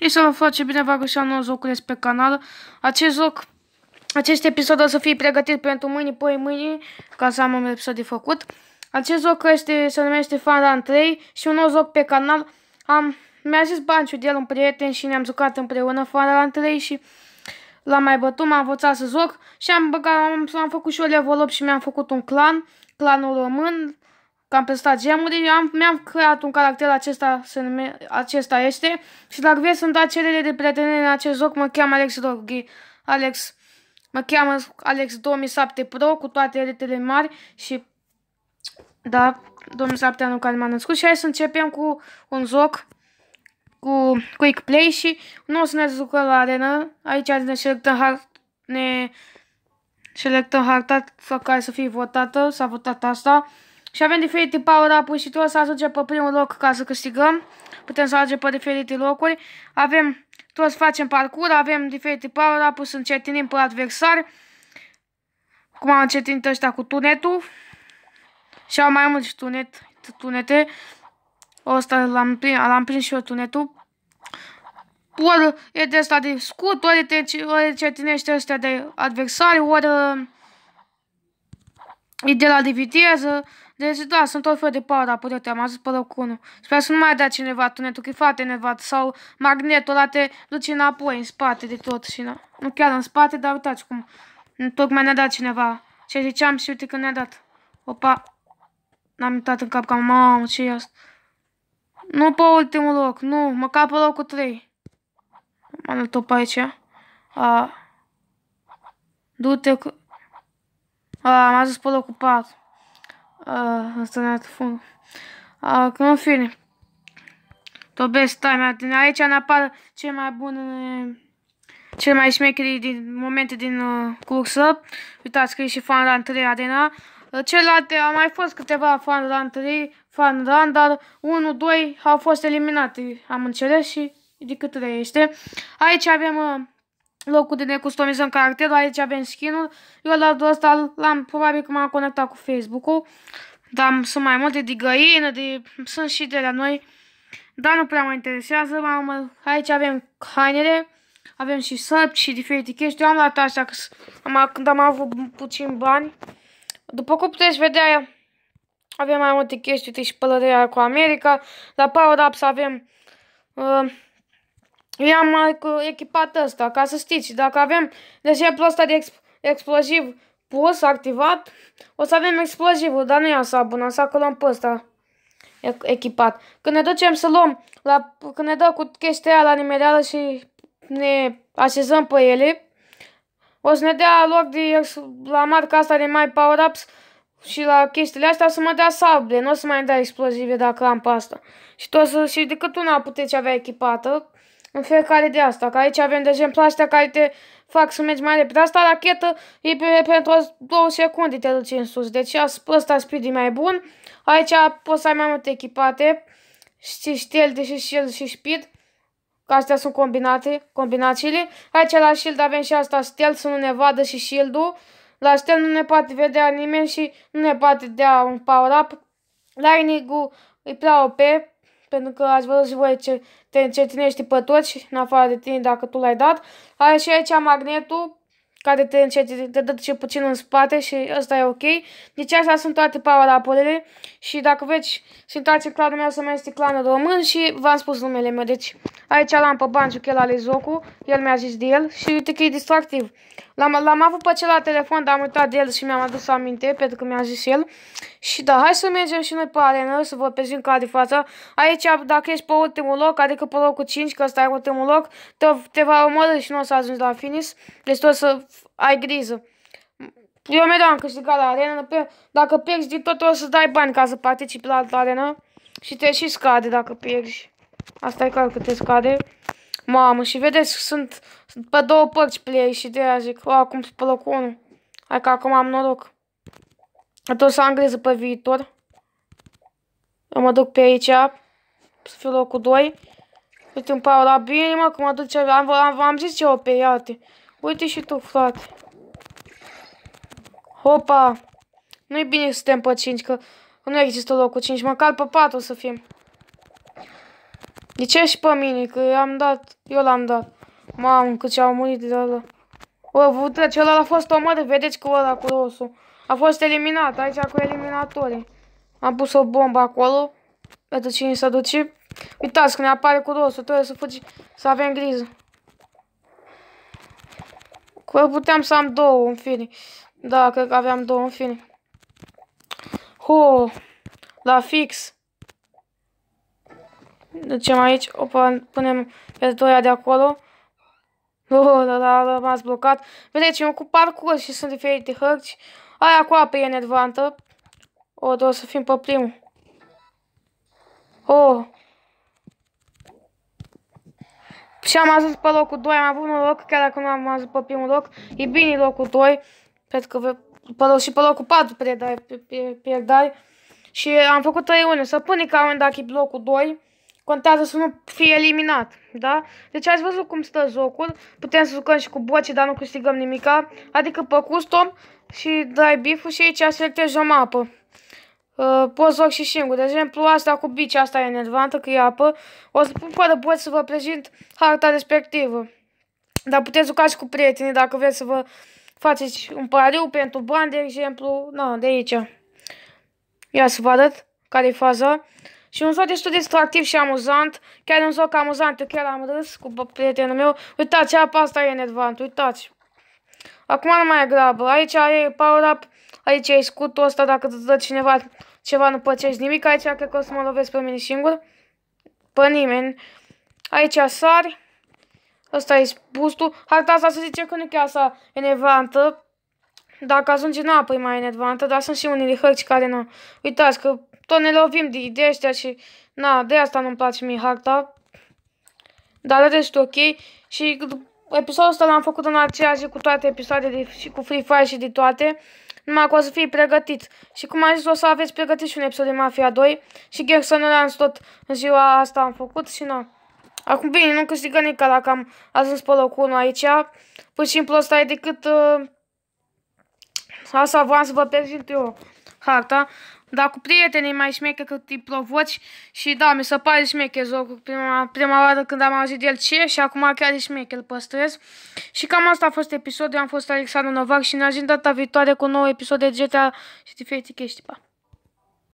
Și să vă face bine vă a un nou pe canal. Acest joc, acest episod o să fie pregătit pentru mâine, poi mâine, ca să am un episod de făcut. Acest joc este, se numește Fanran 3 și un nou joc pe canal. Am, mi-a zis Banciu de el un prieten și ne-am jucat împreună Fanran 3 și l-am mai bătut, m-am învățat să joc și am, băgat, am, am făcut și o level up și mi-am făcut un clan, clanul român, cam pe stagiamuri, eu am, mi-am creat un caracter, acesta, se nume, acesta este, și dacă vreți să-mi dați cerere de prietenie în acest joc, mă cheamă Alex Dorghi, Alex, mă cheamă Alex 2007 Pro, cu toate retele mari și, da, 2007 anul care m-a născut și hai să începem cu un joc cu quick play și nu o să ne jucăm la arenă, aici ne selectăm, hard, ne selectăm harta care să fie votată, s-a votat asta, și avem diferite power-up-uri și tot să ajungem pe primul loc ca să câștigăm. Putem să ajungem pe diferite locuri. Avem, toți facem parcurs, avem diferite power-up-uri, să încetinim pe adversari. Cum am încetinit ăștia cu tunetul. Și au mai mulți tunet, tunete. Ăsta l-am prins, prins și eu tunetul. Ori e de asta de scut, ori, te, ori încetinește ăstea de adversari, ori uh, e de la de viteză, deci, da, sunt tot fel de power up am ajuns pe locul 1. Sper să nu mai dea cineva tunetul, că e foarte nevat, Sau magnetul ăla te duce înapoi, în spate de tot. Și nu. Nu chiar în spate, dar uitați cum. Tocmai ne-a dat cineva. Ce ziceam și uite că ne-a dat. Opa. N-am uitat în cap ca mamă, ce e asta? Nu pe ultimul loc, nu, mă cap pe locul 3. M-am tot pe aici. A... Du-te cu... A, am ajuns pe locul 4. Ah, A, ah, Că în fine. To best time din aici în apar cel mai bun eh, cel mai șmecheri din momente din uh, cursă. Uitați că e și fan run 3 arena. Eh, celelalte au mai fost câteva fan run 3, fan run, dar 1-2 au fost eliminate, am înțeles și de cât este. Aici avem uh, locul de ne customizăm caracterul, aici avem skin-ul. Eu la asta l-am, probabil că m-am conectat cu Facebook-ul, dar sunt mai multe de găină, de, sunt și de la noi, dar nu prea mă interesează. mamă. aici avem hainele, avem și săpi și diferite chestii. Eu am luat așa că am, când am avut puțin bani. După cum puteți vedea, avem mai multe chestii, uite și pălăria cu America. La Power Ups avem... Uh, i am uh, echipat asta, ca să știți. dacă avem deșertul deci ăsta de exp exploziv pus, activat, o să avem explozivul, dar nu e așa bun, așa că luăm pe ăsta echipat. Când ne ducem să luăm, la, când ne dă cu chestia la nimereală și ne așezăm pe ele, o să ne dea loc de, la marca asta de mai power-ups și la chestiile astea să mă dea sable, nu o să mai dea explozive dacă am pe asta. Și, tot să, și decât una puteți avea echipată, în fiecare de asta. Că aici avem, de exemplu, astea care te fac să mergi mai repede. Asta rachetă e pe, pentru 2 secunde te duci în sus. Deci ăsta speed e mai bun. Aici poți să ai mai multe echipate. Și shield, și shield și speed. Că astea sunt combinate, combinațiile. Aici la shield avem și asta stealth să nu ne vadă și shield-ul. La stealth nu ne poate vedea nimeni și nu ne poate dea un power-up. Lightning-ul e prea OP pentru că ați văzut și voi ce, te încetinești pe toți în afară de tine dacă tu l-ai dat. Are și aici magnetul care te, te, te dă ce puțin în spate și ăsta e ok. Deci astea sunt toate power-up-urile și dacă veți sunt toate în clanul meu, să mergeți în clanul român și v-am spus numele meu. Deci aici l-am pe Banciu, el ale Zocu, el mi-a zis de el și uite că e distractiv. L-am avut pe celălalt la telefon, dar am uitat de el și mi-am adus aminte pentru că mi-a zis el. Și da, hai să mergem și noi pe arena să vă prezint ca de față. Aici, dacă ești pe ultimul loc, adică pe locul 5, că ăsta e ultimul loc, te, te va omorâ și nu o să ajungi la finish. Deci o să ai grijă. Eu mereu am câștigat la arena, Dacă pierzi din tot, o să dai bani ca să participi la altă arena Și te și scade dacă pierzi. Asta e clar că te scade. Mamă, și vedeți, sunt pe două părți play și de aia zic, o, acum sunt pe locul 1. Hai că acum am noroc. Atunci să am grijă pe viitor. Eu mă duc pe aici, să fiu locul 2. Uite, îmi pare la bine, mă, că mă duce, am, am, am zis o pe iate. Uite și tu, frate. Hopa! Nu-i bine să suntem pe 5, că nu există loc cu 5, măcar pe 4 să fim. De ce și pe mine? Că am dat, eu l-am dat. Mamă, cât ce au murit de ăla. O, uite, celălalt a fost omorât, vedeți cu ăla cu rosul. A fost eliminat, aici cu eliminatorii. Am pus o bombă acolo. Pentru cine s-a duce. Uitați când ne apare cu rosul, trebuie să fugi, să avem grijă. Că puteam să am două, în fine. Da, cred că aveam două, în fine. Ho! La fix! Ducem aici, opa, punem pe doia de acolo. Oh, dar a rămas blocat. Vedeți, eu cu parcurs și sunt diferite hărți. Aia cu apă e enervantă. O, oh, o să fim pe primul. Oh, Și am ajuns pe locul 2, am avut un loc, chiar dacă nu am ajuns pe primul loc, e bine locul 2, cred că vă, pe loc, și pe locul 4 pierdai, pierdai. Și am făcut 3 1 Să pune ca un dacă e locul 2, contează să nu fie eliminat, da? Deci ați văzut cum stă jocul, putem să jucăm și cu boci, dar nu câștigăm nimica, adică pe custom și dai biful și aici selectez o mapă. Uh, pot să și singur. De exemplu, asta cu bici, asta e enervantă, că e apă. O să, poate pot să vă prezint harta respectivă. Dar puteți juca și cu prietenii dacă vreți să vă faceți un pariu pentru bani, de exemplu. Na, de aici. Ia să vă arăt care e faza. Și un joc destul de distractiv și amuzant. Chiar un joc amuzant. Eu chiar am râs cu prietenul meu. Uitați, apa asta e enervant. Uitați. Acum nu mai e grabă. Aici e power-up. Aici e scutul ăsta dacă te dă cineva ceva, nu pățești nimic aici, cred că o să mă lovesc pe mine singur, pe nimeni. Aici sari, asta e boostul, harta asta se zice că nu e chiar asta enervantă, dacă ajunge în apă e mai enervantă, dar sunt și unele hărci care nu. Uitați că tot ne lovim de idei astea și na, de asta nu-mi place mie harta, dar restul ok și episodul ăsta l-am făcut în aceeași zi cu toate episoadele și cu Free Fire și de toate numai că o să fii pregătit. Și cum am zis, o să aveți pregătit și un episod de Mafia 2 și Gerson Rans tot în ziua asta am făcut și nu Acum bine, nu câștigă nici dacă am ajuns pe locul 1 aici. Pur și simplu ăsta e decât... Uh, asta voiam să vă prezint eu harta, dar cu prietenii mai șmeche cât îi provoci și da, mi se pare șmeche jocul prima, prima oară când am auzit el ce și acum chiar e șmeche, îl păstrez. Și cam asta a fost episodul, eu am fost Alexandru Novac și ne ajung data viitoare cu un nou episod de GTA și diferite chestii, pa!